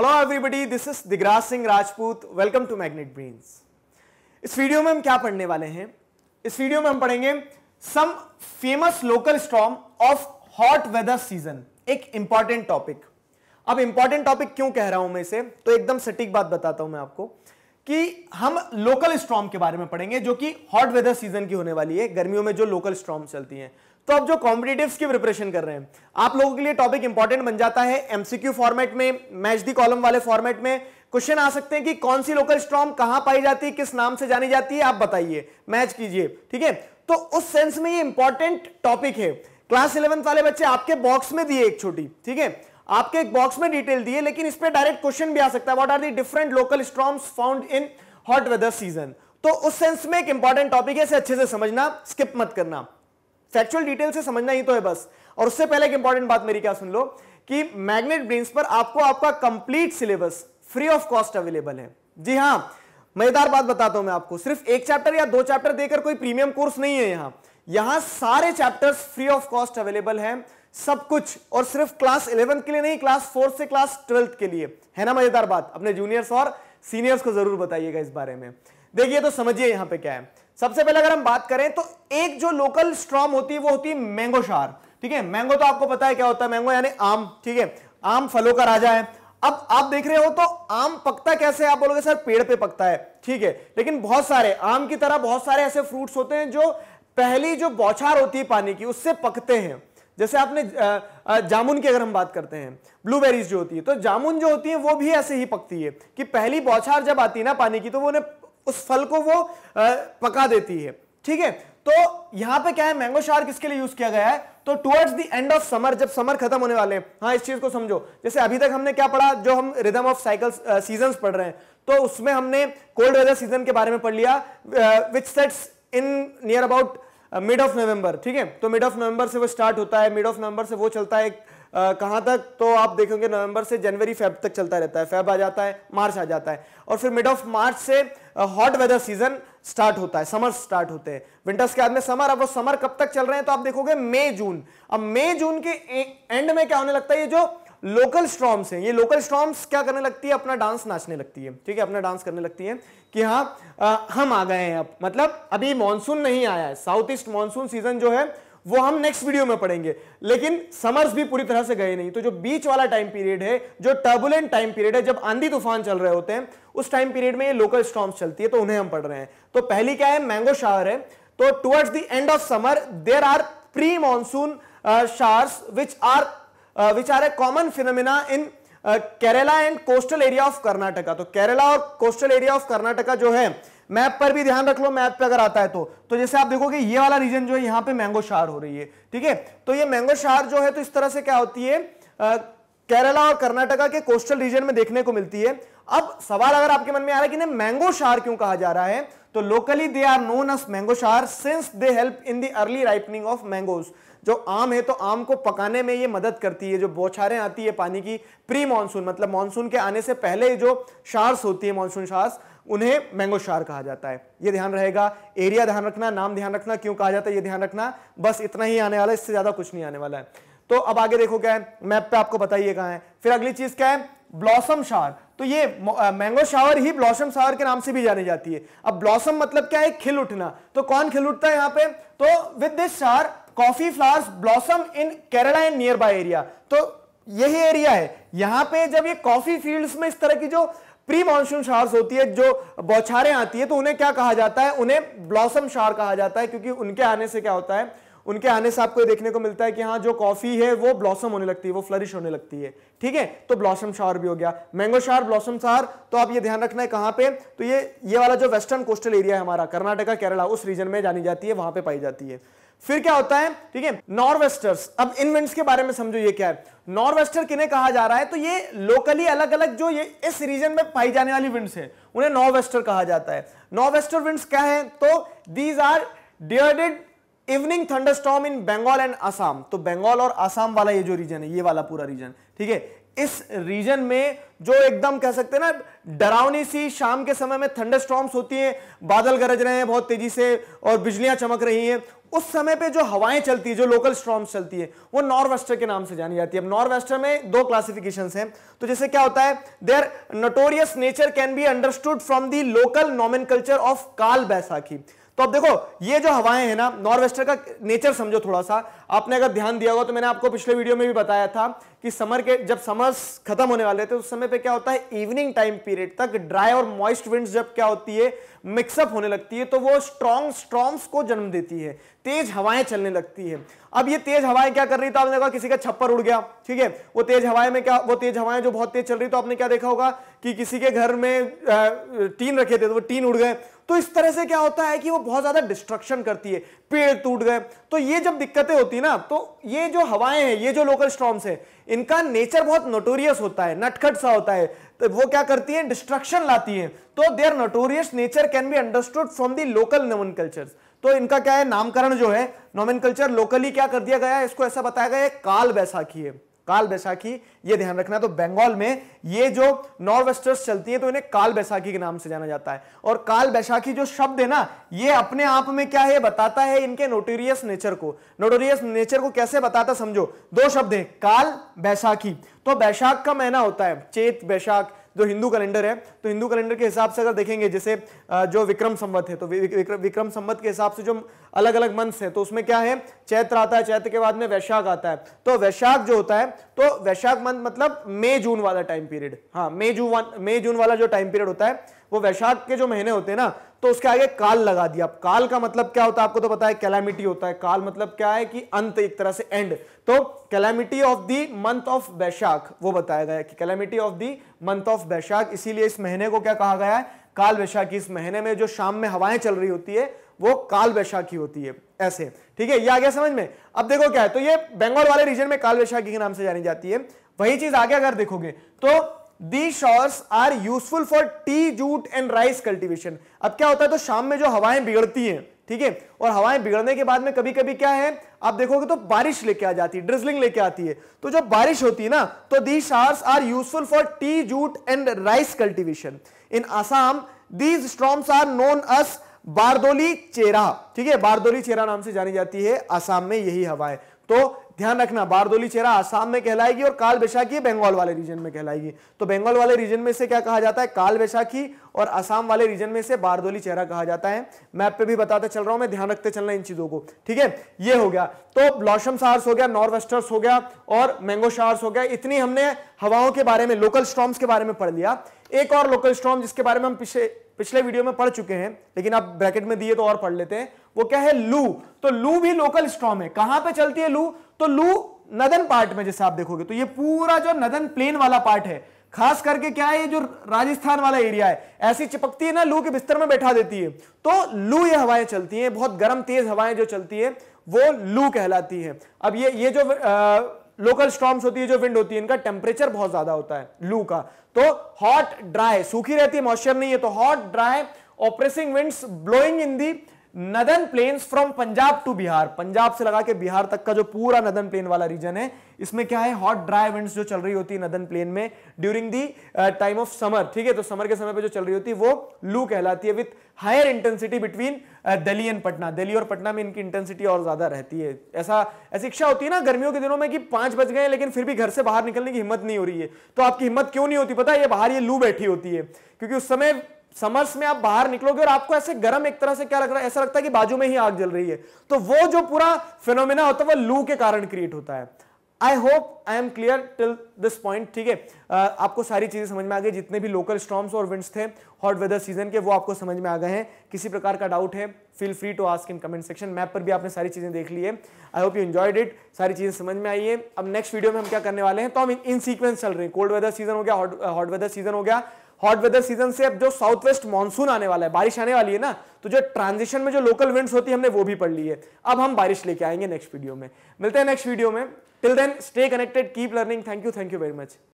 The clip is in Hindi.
hello everybody this is Digraj Singh Rajput welcome to Magnet Brains इस वीडियो में हम क्या पढ़ने वाले हैं इस वीडियो में हम पढ़ेंगे some famous local storm of hot weather season एक इंपॉर्टेंट टॉपिक अब इंपॉर्टेंट टॉपिक क्यों कह रहा हूं मैं इसे तो एकदम सटीक बात बताता हूं मैं आपको कि हम लोकल स्ट्रॉम के बारे में पढ़ेंगे जो कि हॉट वेदर सीजन की होने वाली है गर्मियों में जो लोकल स्ट्रॉम चलती हैं तो अब जो कॉम्पिटेटिव की प्रिपरेशन कर रहे हैं आप लोगों के लिए टॉपिक इंपॉर्टेंट बन जाता है एमसीक्यू फॉर्मेट में मैच दी कॉलम वाले फॉर्मेट में क्वेश्चन आ सकते हैं कि कौन सी लोकल स्ट्रॉम कहां पाई जाती है किस नाम से जानी जाती है आप बताइए मैच कीजिए ठीक है तो उस सेंस में ये इंपॉर्टेंट टॉपिक है क्लास इलेवेंथ वाले बच्चे आपके बॉक्स में दिए एक छोटी ठीक है आपके एक बॉक्स में डिटेल दिए लेकिन इस पर डायरेक्ट क्वेश्चन भी आ सकता है what are the different local storms found in hot weather season तो उस सेंस में एक इंपॉर्टेंट टॉपिक है इसे अच्छे से समझना स्किप मत करना फैक्चुअल डिटेल से समझना ही तो है बस और उससे पहले एक इंपॉर्टेंट बात मेरी क्या सुन लो कि मैग्नेट ब्रेन पर आपको आपका complete syllabus free of cost available है जी हाँ मजेदार बात बताता हूं मैं आपको सिर्फ एक चैप्टर या दो चैप्टर देकर कोई प्रीमियम कोर्स नहीं है यहां यहां सारे chapters free of cost available हैं सब कुछ और सिर्फ क्लास इलेवंथ के लिए नहीं क्लास फोर्थ से क्लास ट्वेल्थ के लिए है ना मजेदार बात अपने जूनियर्स और सीनियर्स को जरूर बताइएगा इस बारे में देखिए तो समझिए यहां पे क्या है सबसे पहले अगर हम बात करें तो एक जो लोकल स्ट्रॉम होती है वो होती है मैंगो शार ठीक है मैंगो तो आपको पता है क्या होता है मैंगो यानी आम ठीक है आम फलों का राजा है अब आप देख रहे हो तो आम पकता कैसे आप बोलोगे सर पेड़ पे पकता है ठीक है लेकिन बहुत सारे आम की तरह बहुत सारे ऐसे फ्रूट्स होते हैं जो पहली जो बौछार होती है पानी की उससे पकते हैं जैसे आपने जामुन की अगर हम बात करते हैं ब्लूबेरीज जो होती है तो जामुन जो होती है वो भी ऐसे ही पकती है कि पहली बौछार जब आती है ना पानी की तो वो उन्हें उस फल को वो पका देती है ठीक है तो यहां पे क्या है मैंगो शार किसके लिए यूज किया गया है तो towards the end of summer जब समर खत्म होने वाले हैं हाँ इस चीज को समझो जैसे अभी तक हमने क्या पढ़ा जो हम रिदम ऑफ साइकिल्स सीजन पढ़ रहे हैं तो उसमें हमने कोल्ड वेदर सीजन के बारे में पढ़ लिया which sets in near about mid of November ठीक है तो मिड ऑफ नवंबर से वो स्टार्ट होता है मिड ऑफ नवंबर से वो चलता है कहाँ तक तो आप देखेंगे नवंबर से जनवरी फेब तक चलता रहता है फेब आ जाता है मार्च आ जाता है और फिर मिड ऑफ मार्च से हॉट वेदर सीजन स्टार्ट होता है समर स्टार्ट होते हैं विंटर्स के बाद में समर अब वो समर कब तक चल रहे हैं तो आप देखोगे मई जून अब मई जून के एंड में क्या होने लगता है ये जो लोकल स्ट्रॉम्स हैं ये लोकल स्ट्रॉम्स क्या करने लगती है अपना डांस नाचने लगती है ठीक है अपना डांस करने लगती है कि हाँ हम आ गए हैं अब मतलब अभी मानसून नहीं आया है साउथ ईस्ट मानसून सीजन जो है वो हम नेक्स्ट वीडियो में पढ़ेंगे लेकिन समर्स भी पूरी तरह से गए नहीं तो जो बीच वाला टाइम पीरियड है जो टर्बुलेंट टाइम पीरियड है जब आंधी तूफान चल रहे होते हैं उस टाइम पीरियड में ये लोकल स्टॉम्स चलती है तो उन्हें हम पढ़ रहे हैं तो पहली क्या है मैंगो शावर है तो towards the end of summer there are pre monsoon showers which are which are a common phenomena in Kerala and coastal area of Karnataka तो केरला और कोस्टल एरिया ऑफ कर्नाटका जो है मैप पर भी ध्यान रख लो मैप पे अगर आता है तो तो जैसे आप देखोगे ये वाला रीजन जो है यहां पे मैंगो शार हो रही है ठीक है तो ये मैंगो शार जो है तो इस तरह से क्या होती है आ, केरला और कर्नाटका के कोस्टल रीजन में देखने को मिलती है अब सवाल अगर आपके मन में आ रहा है कि मैंगो शार क्यों कहा जा रहा है तो locally they are known as mango shower since they help in the early ripening of mangoes जो आम है तो आम को पकाने में ये मदद करती है जो बौछारें आती है पानी की प्री मानसून मतलब मानसून के आने से पहले जो शार्स होती है मानसून शार्स उन्हें मैंगो शार कहा जाता है ये ध्यान रहेगा एरिया ध्यान रखना नाम ध्यान रखना क्यों कहा जाता है ये ध्यान रखना बस इतना ही आने वाला है इससे ज़्यादा कुछ नहीं आने वाला है तो अब आगे देखो क्या है मैप पे आपको बताइए कहा है फिर अगली चीज़ क्या है ब्लॉसम शार तो ये मैंगो शावर ही ब्लॉसम शावर के नाम से भी जानी जाती है अब ब्लॉसम मतलब क्या है खिल उठना तो कौन खिल उठता है यहां पे तो with this shower coffee flowers blossom in Kerala and nearby area तो यही एरिया है यहां पे जब ये कॉफी फील्ड्स में इस तरह की जो प्री मानसून शार्स होती है जो बौछारें आती है तो उन्हें क्या कहा जाता है उन्हें ब्लॉसम शार कहा जाता है क्योंकि उनके आने से क्या होता है उनके आने से आपको ये देखने को मिलता है कि हाँ जो कॉफी है वो ब्लॉसम होने लगती है वो फ्लरिश होने लगती है ठीक है तो ब्लॉसम शार भी हो गया मैंगो शार ब्लॉसम शार तो आप ये ध्यान रखना है कहां पे तो ये ये वाला जो वेस्टर्न कोस्टल एरिया है हमारा कर्नाटका केरला उस रीजन में जानी जाती है वहां पे पाई जाती है फिर क्या होता है ठीक है नॉर्वेस्टर्स अब इन्वेंट्स के बारे में समझो ये क्या है नॉर्वेस्टर किन्हें कहा जा रहा है तो ये लोकली अलग अलग जो ये इस रीजन में पाई जाने वाली विंड्स है उन्हें नॉर्वेस्टर कहा जाता है नॉर्वेस्टर विंड्स क्या है तो these are dreaded evening thunderstorm in Bengal and Assam तो बंगाल और आसाम वाला ये जो रीजन है ये वाला पूरा रीजन ठीक है इस रीजन में जो एकदम कह सकते हैं ना डरावनी सी शाम के समय में थंडर होती हैं बादल गरज रहे हैं बहुत तेजी से और बिजलियां चमक रही हैं उस समय पे जो हवाएं चलती है जो लोकल स्ट्रॉम्स चलती है वो नॉर्वेस्टर के नाम से जानी जाती है अब नॉर्वेस्टर में दो क्लासिफिकेशन हैं तो जैसे क्या होता है their notorious nature can be understood from the local culture of Kal Baisakhi तो अब देखो ये जो हवाएं हैं ना नॉर्वेस्टर का नेचर समझो थोड़ा सा आपने अगर ध्यान दिया होगा तो मैंने आपको पिछले वीडियो में भी बताया था कि समर के जब समर्स खत्म होने वाले थे उस समय पे क्या होता है इवनिंग टाइम पीरियड तक ड्राई और मॉइस्ट विंड्स जब क्या होती है मिक्सअप होने लगती है तो वो स्ट्रॉन्ग स्ट्रॉम्स को जन्म देती है तेज हवाएं चलने लगती है अब ये तेज हवाएं क्या कर रही थी आपने देखा किसी का छप्पर उड़ गया ठीक है वो तेज हवाएं में क्या वो तेज हवाएं जो बहुत तेज चल रही तो आपने क्या देखा होगा कि किसी के घर में टीन रखे थे तो वो टीन उड़ गए तो इस तरह से क्या होता है कि वो बहुत ज्यादा डिस्ट्रक्शन करती है पेड़ टूट गए तो ये जब दिक्कतें होती ना तो ये जो हवाएं हैं ये जो लोकल स्टॉम्स है इनका नेचर बहुत नोटोरियस होता है नटखट सा होता है तो वो क्या करती है डिस्ट्रक्शन लाती है तो they are notorious nature can be understood from the local nomen तो इनका क्या है नामकरण जो है नोमन लोकली क्या कर दिया गया इसको ऐसा बताया गया काल बैसाखी है काल बैसाखी ये ध्यान रखना तो बंगाल में ये जो नॉर्थ वेस्टर्स चलती है तो इन्हें काल बैसाखी के नाम से जाना जाता है और काल बैसाखी जो शब्द है ना ये अपने आप में क्या है बताता है इनके नोटोरियस नेचर को नोटोरियस नेचर को कैसे बताता समझो दो शब्द हैं काल बैसाखी तो बैशाख का महीना होता है चेत बैशाख जो हिंदू कैलेंडर है तो हिंदू कैलेंडर के हिसाब से अगर देखेंगे जैसे जो विक्रम संवत है तो विक्रम संवत के हिसाब से जो अलग अलग मंथ्स है तो उसमें क्या है चैत्र आता है चैत्र के बाद में वैशाख आता है तो वैशाख जो होता है तो वैशाख मंथ मतलब मई जून वाला टाइम पीरियड हाँ मई जून मई जून वाला जो टाइम पीरियड होता है वो वैशाख के जो महीने होते हैं ना तो उसके आगे काल लगा दिया काल का मतलब क्या होता है आपको तो पता है कैलामिटी होता है काल मतलब क्या है कि अंत एक तरह से एंड तो calamity of the month of Vaishakh वो बताया गया कि calamity of the month of Vaishakh इसीलिए इस महीने को क्या कहा गया है काल वैशाखी इस महीने में जो शाम में हवाएं चल रही होती है वो काल वैशाखी होती है ऐसे ठीक है ये आ गया समझ में अब देखो क्या है तो ये बंगाल वाले रीजन में काल वैशाखी के नाम से जानी जाती है वही चीज आगे अगर देखोगे तो the showers are useful for tea jute and rice cultivation अब क्या होता है तो शाम में जो हवाएं बिगड़ती हैं ठीक है और हवाएं बिगड़ने के बाद में कभी कभी क्या है आप देखोगे तो बारिश लेके आ जाती है ड्रिजलिंग लेके आती है तो जब बारिश होती है ना तो the showers are useful for tea jute and rice cultivation in Assam these storms are known as Bardoli Chheerha ठीक है बारदोली चेरा नाम से जानी जाती है आसाम में यही हवाएं तो ध्यान रखना बारदोली चेहरा आसाम में कहलाएगी और काल वैशाखी बंगाल वाले रीजन में कहलाएगी तो बंगाल वाले रीजन में से क्या कहा जाता है काल वैशाखी और आसाम वाले रीजन में से बारदोली चेहरा कहा जाता है मैप पे भी बताते चल रहा हूं मैं ध्यान रखते चलना इन चीजों को ठीक है ये हो गया तो ब्लॉशम सार्स हो गया नॉर्थ वेस्टर्स हो गया और मैंगो शार्स हो गया इतनी हमने हवाओं के बारे में लोकल स्ट्रॉम्स के बारे में पढ़ लिया एक और लोकल स्ट्रॉम जिसके बारे में हम पिछले पिछले वीडियो में पढ़ चुके हैं लेकिन आप ब्रैकेट में दिए तो और पढ़ लेते हैं वो क्या है लू तो लू भी लोकल स्ट्रॉम है कहां पे चलती है लू तो लू नदन पार्ट में जैसे आप देखोगे तो ये पूरा जो नदन प्लेन वाला पार्ट है खास करके क्या है ये जो राजस्थान वाला एरिया है ऐसी चिपकती है ना लू के बिस्तर में बैठा देती है तो लू ये हवाएं चलती हैं बहुत गर्म तेज हवाएं जो चलती है वो लू कहलाती है अब ये ये जो आ, लोकल स्टॉम्स होती है जो विंड होती है इनका टेम्परेचर बहुत ज्यादा होता है लू का तो हॉट ड्राई सूखी रहती है मॉइस्चर नहीं है तो hot dry oppressing winds blowing in the northern plains from Punjab to Bihar Punjab से लगा के बिहार तक का जो पूरा नदन प्लेन वाला रीजन है इसमें क्या है हॉट ड्राई विंड्स जो चल रही होती है नदन प्लेन में during the time of summer ठीक है तो समर के समय पे जो चल रही होती है वो लू कहलाती है with higher intensity between Delhi and Patna Delhi और पटना में इनकी इंटेंसिटी और ज्यादा रहती है ऐसा ऐसी इच्छा होती है ना गर्मियों के दिनों में कि पांच बज गए लेकिन फिर भी घर से बाहर निकलने की हिम्मत नहीं हो रही है तो आपकी हिम्मत क्यों नहीं होती पता ये बाहर ये लू बैठी होती है क्योंकि उस समय समर्स में आप बाहर निकलोगे और आपको ऐसे गर्म एक तरह से क्या लग रहा है ऐसा लगता है कि बाजू में ही आग जल रही है तो वो जो पूरा फिनोमिना होता है वो लू के कारण क्रिएट होता है I hope I am clear till this point ठीक है आपको सारी चीजें समझ में आ गई जितने भी लोकल स्टॉम्स और विंड्स थे हॉट वेदर सीजन के वो आपको समझ में आ गए हैं किसी प्रकार का डाउट है feel free to ask in comment section map पर भी आपने सारी चीजें देख ली है I hope you enjoyed it सारी चीजें समझ में आई है अब नेक्स्ट वीडियो में हम क्या करने वाले हैं तो हम इन सीक्वेंस चल रहे हैं कोल्ड वेदर सीजन हो गया हॉट वेदर सीजन हो गया हॉट वेदर सीजन से अब जो साउथ वेस्ट मानसून आने वाला है बारिश आने वाली है ना तो जो ट्रांजिशन में जो लोकल विंड्स होती है हमने वो भी पढ़ ली है अब हम बारिश लेके आएंगे नेक्स्ट वीडियो में मिलते हैं नेक्स्ट वीडियो में till then stay connected keep learning thank you thank you very much